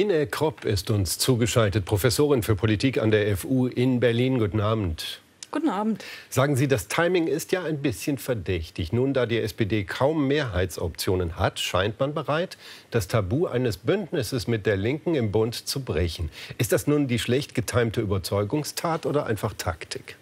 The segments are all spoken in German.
Inne Kropp ist uns zugeschaltet, Professorin für Politik an der FU in Berlin. Guten Abend. Guten Abend. Sagen Sie, das Timing ist ja ein bisschen verdächtig. Nun, da die SPD kaum Mehrheitsoptionen hat, scheint man bereit, das Tabu eines Bündnisses mit der Linken im Bund zu brechen. Ist das nun die schlecht getimte Überzeugungstat oder einfach Taktik?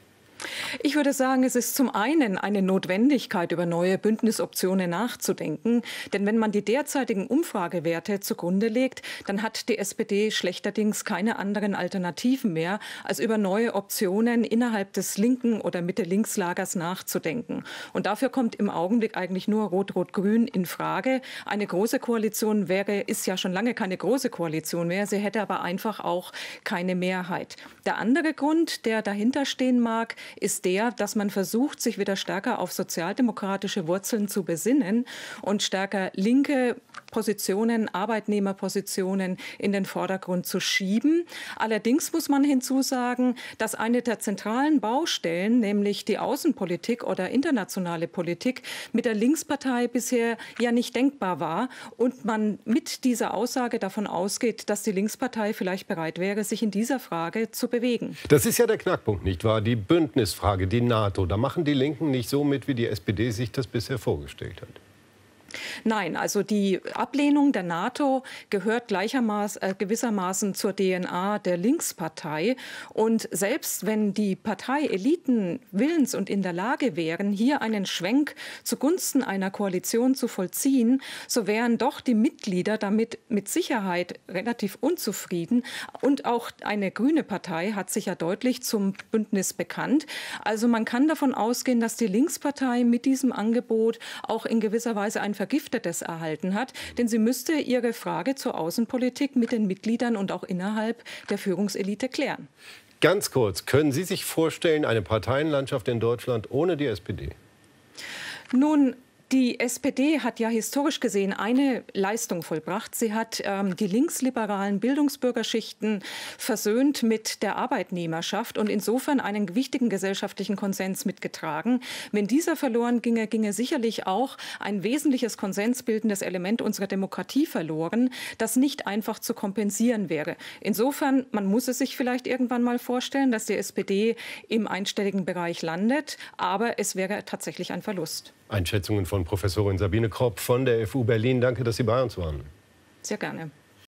Ich würde sagen, es ist zum einen eine Notwendigkeit, über neue Bündnisoptionen nachzudenken. Denn wenn man die derzeitigen Umfragewerte zugrunde legt, dann hat die SPD schlechterdings keine anderen Alternativen mehr, als über neue Optionen innerhalb des linken oder Mitte-Links-Lagers nachzudenken. Und dafür kommt im Augenblick eigentlich nur Rot-Rot-Grün in Frage. Eine große Koalition wäre, ist ja schon lange keine große Koalition mehr. Sie hätte aber einfach auch keine Mehrheit. Der andere Grund, der dahinter stehen mag, ist der, dass man versucht, sich wieder stärker auf sozialdemokratische Wurzeln zu besinnen und stärker linke Positionen, Arbeitnehmerpositionen in den Vordergrund zu schieben. Allerdings muss man hinzusagen, dass eine der zentralen Baustellen, nämlich die Außenpolitik oder internationale Politik, mit der Linkspartei bisher ja nicht denkbar war und man mit dieser Aussage davon ausgeht, dass die Linkspartei vielleicht bereit wäre, sich in dieser Frage zu bewegen. Das ist ja der Knackpunkt, nicht wahr? Die Bündnisfrage, die NATO. Da machen die Linken nicht so mit, wie die SPD sich das bisher vorgestellt hat. Nein, also die Ablehnung der NATO gehört gleichermaßen, äh, gewissermaßen zur DNA der Linkspartei. Und selbst wenn die Parteieliten willens und in der Lage wären, hier einen Schwenk zugunsten einer Koalition zu vollziehen, so wären doch die Mitglieder damit mit Sicherheit relativ unzufrieden. Und auch eine grüne Partei hat sich ja deutlich zum Bündnis bekannt. Also man kann davon ausgehen, dass die Linkspartei mit diesem Angebot auch in gewisser Weise ein Vergift Stiftetes erhalten hat, denn sie müsste ihre Frage zur Außenpolitik mit den Mitgliedern und auch innerhalb der Führungselite klären. Ganz kurz, können Sie sich vorstellen, eine Parteienlandschaft in Deutschland ohne die SPD? Nun, die SPD hat ja historisch gesehen eine Leistung vollbracht. Sie hat ähm, die linksliberalen Bildungsbürgerschichten versöhnt mit der Arbeitnehmerschaft und insofern einen wichtigen gesellschaftlichen Konsens mitgetragen. Wenn dieser verloren ginge, ginge sicherlich auch ein wesentliches konsensbildendes Element unserer Demokratie verloren, das nicht einfach zu kompensieren wäre. Insofern, man muss es sich vielleicht irgendwann mal vorstellen, dass die SPD im einstelligen Bereich landet, aber es wäre tatsächlich ein Verlust. Einschätzungen von Professorin Sabine Kropp von der FU Berlin. Danke, dass Sie bei uns waren. Sehr gerne.